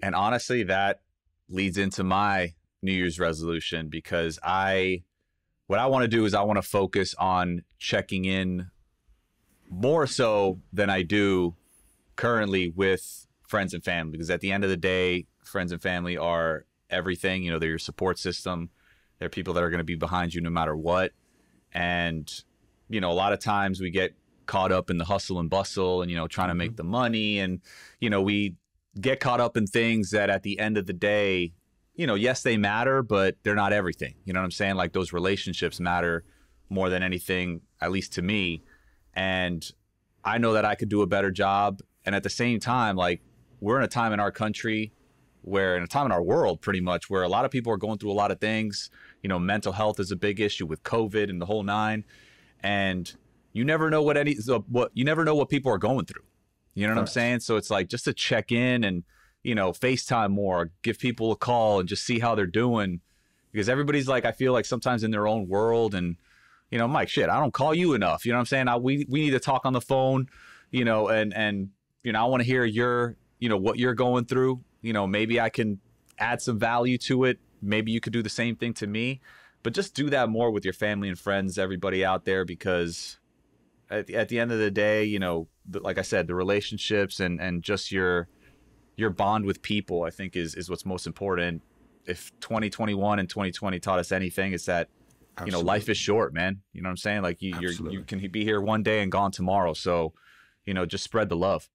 And honestly, that leads into my New Year's resolution because I, what I want to do is I want to focus on checking in more so than I do currently with friends and family because at the end of the day, friends and family are everything. You know, they're your support system, they're people that are going to be behind you no matter what. And, you know, a lot of times we get caught up in the hustle and bustle and, you know, trying to make mm-hmm. the money. And, you know, we get caught up in things that at the end of the day, you know, yes, they matter, but they're not everything. You know what I'm saying? Like those relationships matter more than anything, at least to me. And I know that I could do a better job. And at the same time, like we're in a time in our country where in a time in our world pretty much where a lot of people are going through a lot of things you know mental health is a big issue with covid and the whole nine and you never know what any what you never know what people are going through you know what right. I'm saying? So it's like just to check in and, you know, FaceTime more, give people a call and just see how they're doing. Because everybody's like, I feel like sometimes in their own world and, you know, Mike, shit, I don't call you enough. You know what I'm saying? I, we, we need to talk on the phone, you know, and, and, you know, I want to hear your, you know, what you're going through. You know, maybe I can add some value to it. Maybe you could do the same thing to me but just do that more with your family and friends, everybody out there, because at, at the end of the day, you know, the, like I said, the relationships and and just your your bond with people, I think, is is what's most important. If 2021 and 2020 taught us anything, is that Absolutely. you know life is short, man. You know what I'm saying? Like you you can be here one day and gone tomorrow. So you know, just spread the love.